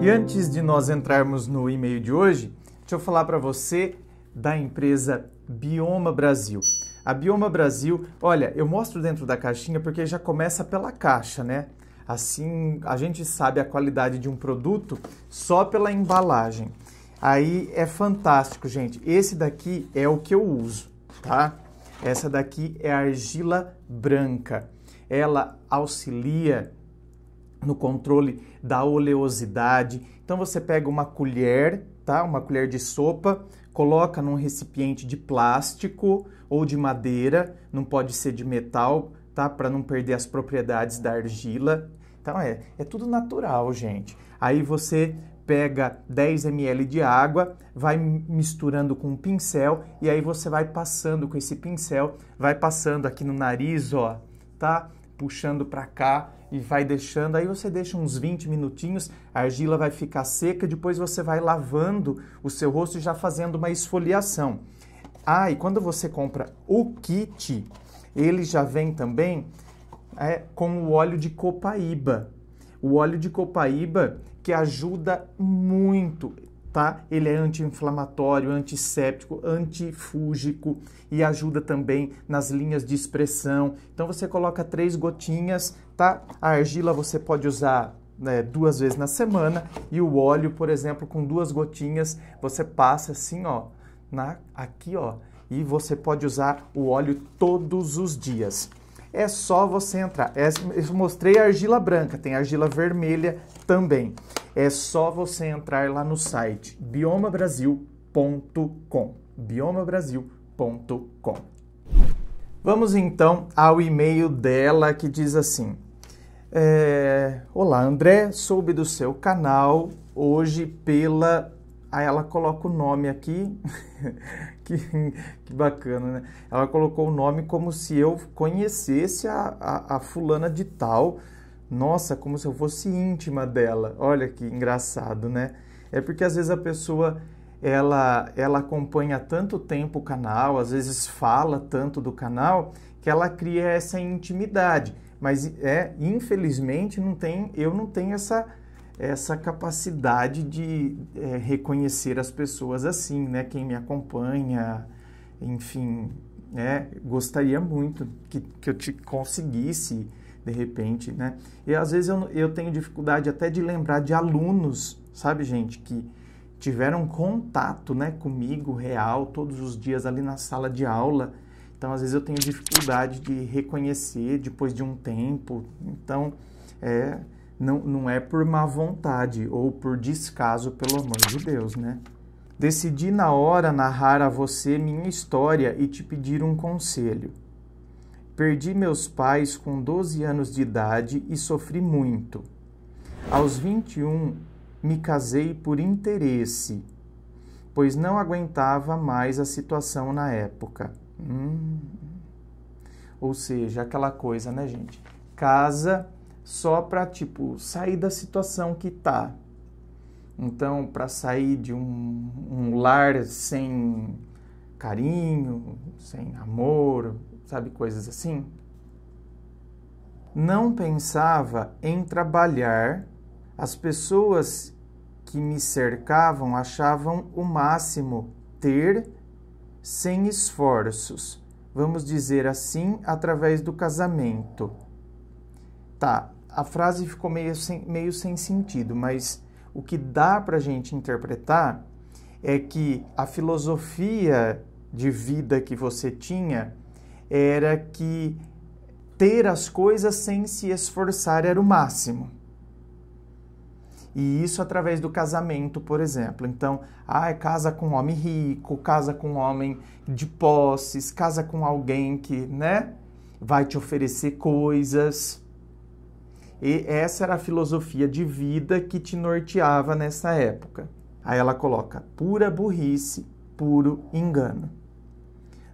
E antes de nós entrarmos no e-mail de hoje, deixa eu falar para você da empresa Bioma Brasil. A Bioma Brasil, olha, eu mostro dentro da caixinha porque já começa pela caixa, né? Assim a gente sabe a qualidade de um produto só pela embalagem. Aí é fantástico, gente. Esse daqui é o que eu uso, tá? Essa daqui é argila branca. Ela auxilia no controle da oleosidade. Então você pega uma colher, tá? Uma colher de sopa, coloca num recipiente de plástico ou de madeira, não pode ser de metal, tá? Para não perder as propriedades da argila. Então é, é tudo natural, gente. Aí você pega 10 ml de água, vai misturando com um pincel e aí você vai passando com esse pincel, vai passando aqui no nariz, ó, tá? Puxando para cá, e vai deixando. Aí você deixa uns 20 minutinhos, a argila vai ficar seca, depois você vai lavando o seu rosto já fazendo uma esfoliação. Ah, e quando você compra o kit, ele já vem também é, com o óleo de copaíba. O óleo de copaíba que ajuda muito tá? Ele é anti-inflamatório, antisséptico, antifúngico e ajuda também nas linhas de expressão. Então você coloca três gotinhas, tá? A argila você pode usar né, duas vezes na semana e o óleo, por exemplo, com duas gotinhas você passa assim, ó, na aqui, ó. E você pode usar o óleo todos os dias é só você entrar. É, eu mostrei a argila branca, tem argila vermelha também. É só você entrar lá no site biomabrasil.com. biomabrasil.com. Vamos então ao e-mail dela que diz assim: é... Olá, André, soube do seu canal hoje pela Aí ela coloca o nome aqui, que, que, bacana, né? Ela colocou o nome como se eu conhecesse a, a, a, fulana de tal, nossa, como se eu fosse íntima dela. Olha que engraçado, né? É porque às vezes a pessoa ela, ela acompanha tanto tempo o canal, às vezes fala tanto do canal, que ela cria essa intimidade. Mas é, infelizmente, não tem, eu não tenho essa essa capacidade de é, reconhecer as pessoas assim, né? Quem me acompanha, enfim, né? Gostaria muito que, que eu te conseguisse, de repente, né? E às vezes eu, eu tenho dificuldade até de lembrar de alunos, sabe, gente, que tiveram contato, né, comigo real todos os dias ali na sala de aula. Então, às vezes eu tenho dificuldade de reconhecer depois de um tempo. Então, é não, não é por má vontade ou por descaso, pelo amor de Deus, né? Decidi na hora narrar a você minha história e te pedir um conselho. Perdi meus pais com 12 anos de idade e sofri muito. Aos 21, me casei por interesse, pois não aguentava mais a situação na época. Hum. Ou seja, aquela coisa, né, gente? Casa só para tipo sair da situação que tá. Então, para sair de um, um lar sem carinho, sem amor, sabe coisas assim. Não pensava em trabalhar. As pessoas que me cercavam achavam o máximo ter sem esforços. Vamos dizer assim, através do casamento. Tá, a frase ficou meio sem, meio sem sentido, mas o que dá para a gente interpretar é que a filosofia de vida que você tinha era que ter as coisas sem se esforçar era o máximo. E isso através do casamento, por exemplo. Então, ah, casa com um homem rico, casa com um homem de posses, casa com alguém que, né, vai te oferecer coisas. E essa era a filosofia de vida que te norteava nessa época. Aí ela coloca: pura burrice, puro engano.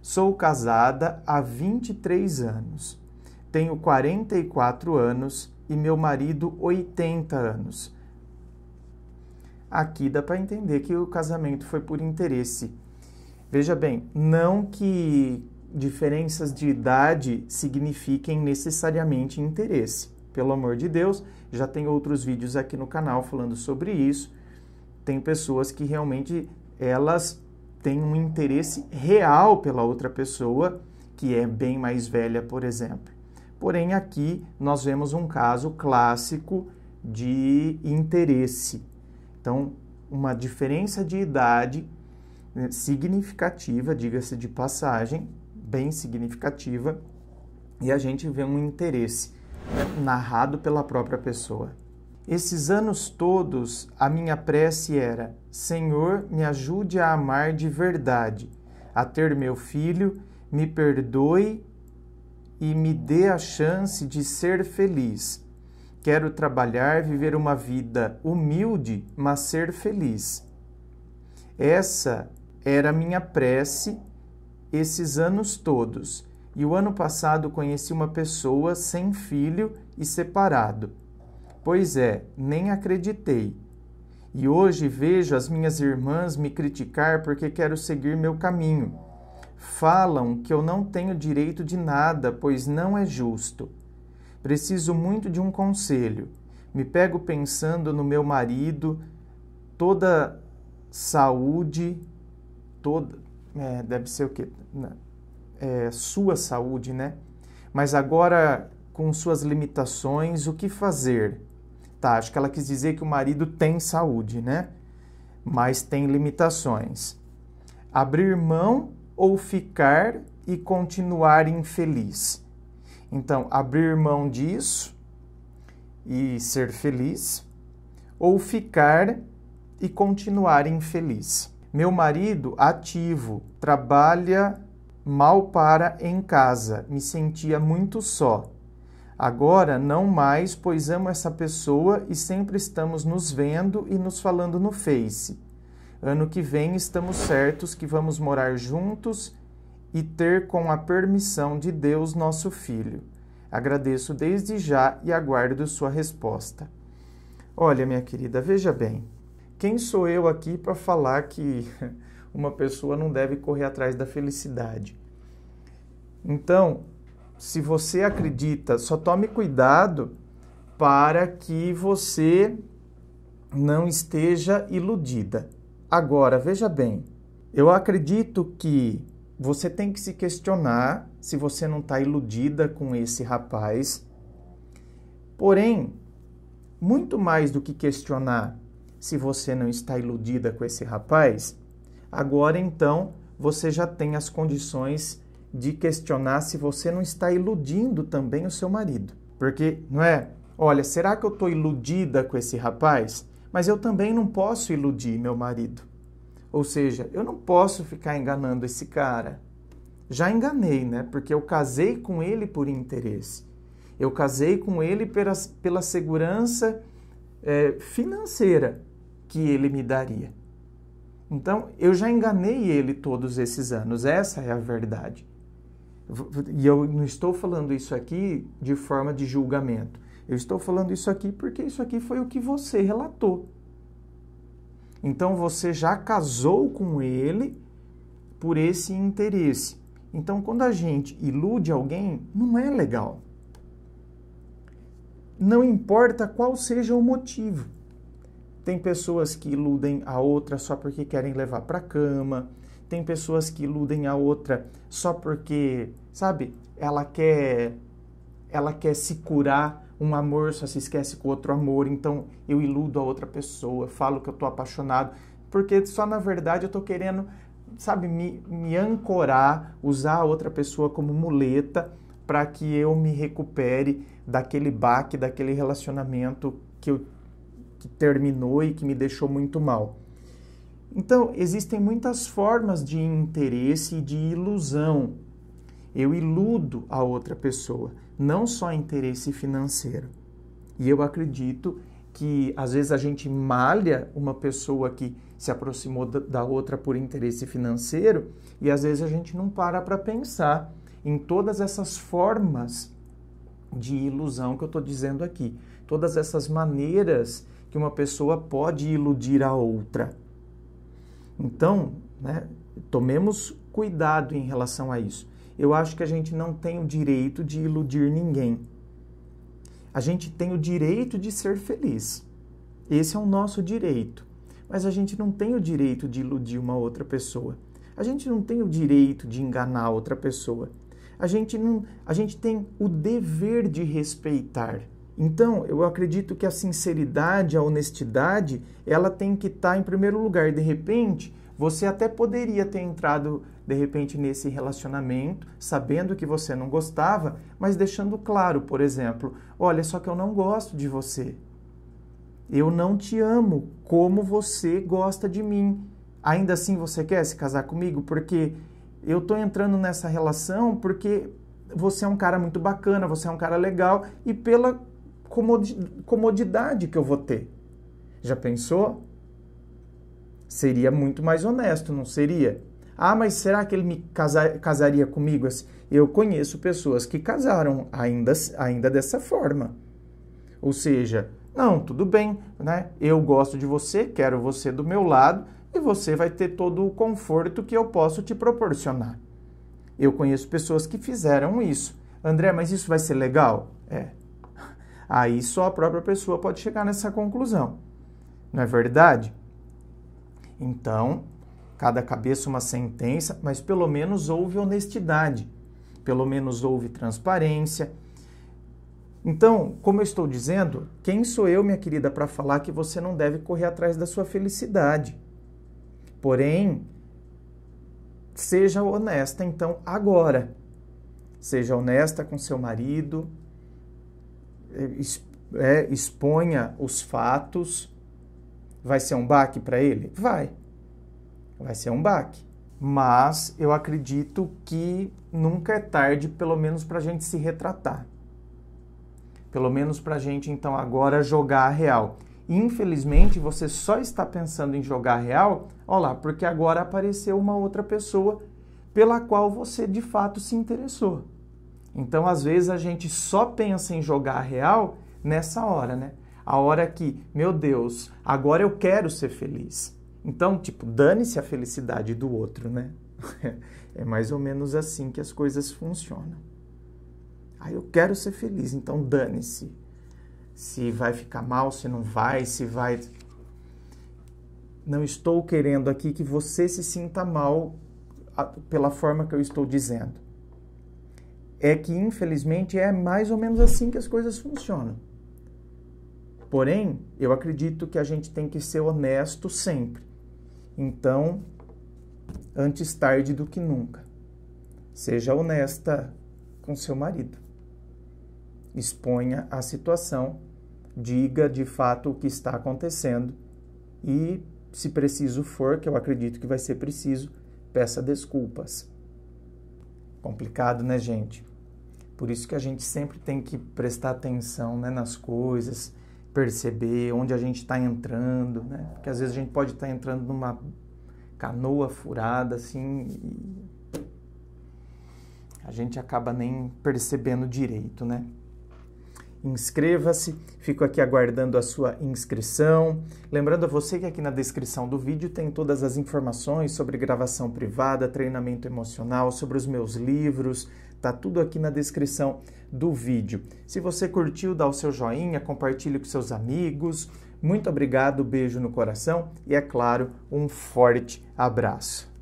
Sou casada há 23 anos. Tenho 44 anos e meu marido 80 anos. Aqui dá para entender que o casamento foi por interesse. Veja bem, não que diferenças de idade signifiquem necessariamente interesse pelo amor de Deus. Já tem outros vídeos aqui no canal falando sobre isso. Tem pessoas que realmente elas têm um interesse real pela outra pessoa que é bem mais velha, por exemplo. Porém, aqui nós vemos um caso clássico de interesse. Então, uma diferença de idade né, significativa, diga-se de passagem, bem significativa, e a gente vê um interesse narrado pela própria pessoa. Esses anos todos, a minha prece era: Senhor, me ajude a amar de verdade, a ter meu filho, me perdoe e me dê a chance de ser feliz. Quero trabalhar, viver uma vida humilde, mas ser feliz. Essa era a minha prece esses anos todos. E o ano passado conheci uma pessoa sem filho e separado. Pois é, nem acreditei. E hoje vejo as minhas irmãs me criticar porque quero seguir meu caminho. Falam que eu não tenho direito de nada, pois não é justo. Preciso muito de um conselho. Me pego pensando no meu marido, toda saúde, toda. É, deve ser o quê? Não é, sua saúde, né? Mas agora, com suas limitações, o que fazer? Tá, acho que ela quis dizer que o marido tem saúde, né? Mas tem limitações. Abrir mão ou ficar e continuar infeliz. Então, abrir mão disso e ser feliz, ou ficar e continuar infeliz. Meu marido ativo, trabalha mal para em casa, me sentia muito só. Agora não mais, pois amo essa pessoa e sempre estamos nos vendo e nos falando no Face. Ano que vem estamos certos que vamos morar juntos e ter com a permissão de Deus nosso filho. Agradeço desde já e aguardo sua resposta. Olha, minha querida, veja bem. Quem sou eu aqui para falar que uma pessoa não deve correr atrás da felicidade. Então, se você acredita, só tome cuidado para que você não esteja iludida. Agora, veja bem, eu acredito que você tem que se questionar se você não está iludida com esse rapaz. Porém, muito mais do que questionar se você não está iludida com esse rapaz, Agora então você já tem as condições de questionar se você não está iludindo também o seu marido. Porque, não é? Olha, será que eu estou iludida com esse rapaz? Mas eu também não posso iludir meu marido. Ou seja, eu não posso ficar enganando esse cara. Já enganei, né? Porque eu casei com ele por interesse. Eu casei com ele pela, pela segurança é, financeira que ele me daria. Então, eu já enganei ele todos esses anos, essa é a verdade. E eu não estou falando isso aqui de forma de julgamento. Eu estou falando isso aqui porque isso aqui foi o que você relatou. Então você já casou com ele por esse interesse. Então quando a gente ilude alguém, não é legal. Não importa qual seja o motivo. Tem pessoas que iludem a outra só porque querem levar para cama. Tem pessoas que iludem a outra só porque, sabe, ela quer ela quer se curar. Um amor só se esquece com outro amor, então eu iludo a outra pessoa, falo que eu tô apaixonado, porque só na verdade eu tô querendo, sabe, me, me ancorar, usar a outra pessoa como muleta para que eu me recupere daquele baque, daquele relacionamento que eu que terminou e que me deixou muito mal. Então, existem muitas formas de interesse e de ilusão. Eu iludo a outra pessoa, não só interesse financeiro. E eu acredito que às vezes a gente malha uma pessoa que se aproximou da outra por interesse financeiro e às vezes a gente não para para pensar em todas essas formas de ilusão que eu estou dizendo aqui, todas essas maneiras que uma pessoa pode iludir a outra. Então, né, tomemos cuidado em relação a isso. Eu acho que a gente não tem o direito de iludir ninguém. A gente tem o direito de ser feliz. Esse é o nosso direito. Mas a gente não tem o direito de iludir uma outra pessoa. A gente não tem o direito de enganar outra pessoa. A gente, não, a gente tem o dever de respeitar então, eu acredito que a sinceridade, a honestidade, ela tem que estar tá em primeiro lugar. De repente, você até poderia ter entrado de repente nesse relacionamento, sabendo que você não gostava, mas deixando claro, por exemplo, olha, só que eu não gosto de você. Eu não te amo como você gosta de mim. Ainda assim você quer se casar comigo porque eu tô entrando nessa relação porque você é um cara muito bacana, você é um cara legal e pela comodidade que eu vou ter. Já pensou? Seria muito mais honesto, não seria? Ah, mas será que ele me casar, casaria comigo? Assim, eu conheço pessoas que casaram ainda, ainda dessa forma. Ou seja, não, tudo bem, né? Eu gosto de você, quero você do meu lado e você vai ter todo o conforto que eu posso te proporcionar. Eu conheço pessoas que fizeram isso. André, mas isso vai ser legal? É, Aí só a própria pessoa pode chegar nessa conclusão. Não é verdade? Então, cada cabeça uma sentença, mas pelo menos houve honestidade, pelo menos houve transparência. Então, como eu estou dizendo, quem sou eu, minha querida, para falar que você não deve correr atrás da sua felicidade? Porém, seja honesta então agora. Seja honesta com seu marido, é, exponha os fatos, vai ser um baque para ele? Vai. Vai ser um baque. Mas eu acredito que nunca é tarde, pelo menos para a gente se retratar. Pelo menos para a gente, então, agora jogar a real. Infelizmente, você só está pensando em jogar a real, olá, porque agora apareceu uma outra pessoa pela qual você de fato se interessou. Então, às vezes, a gente só pensa em jogar real nessa hora, né? A hora que, meu Deus, agora eu quero ser feliz. Então, tipo, dane-se a felicidade do outro, né? é mais ou menos assim que as coisas funcionam. Aí ah, eu quero ser feliz, então dane-se. Se vai ficar mal, se não vai, se vai. Não estou querendo aqui que você se sinta mal pela forma que eu estou dizendo é que, infelizmente, é mais ou menos assim que as coisas funcionam. Porém, eu acredito que a gente tem que ser honesto sempre. Então, antes tarde do que nunca. Seja honesta com seu marido. Exponha a situação, diga de fato o que está acontecendo e, se preciso for, que eu acredito que vai ser preciso, peça desculpas. Complicado, né, gente? Por isso que a gente sempre tem que prestar atenção né, nas coisas, perceber onde a gente está entrando, né? Porque às vezes a gente pode estar tá entrando numa canoa furada, assim, e a gente acaba nem percebendo direito, né? inscreva-se. Fico aqui aguardando a sua inscrição. Lembrando a você que aqui na descrição do vídeo tem todas as informações sobre gravação privada, treinamento emocional, sobre os meus livros. Tá tudo aqui na descrição do vídeo. Se você curtiu, dá o seu joinha, compartilhe com seus amigos. Muito obrigado, beijo no coração e é claro, um forte abraço.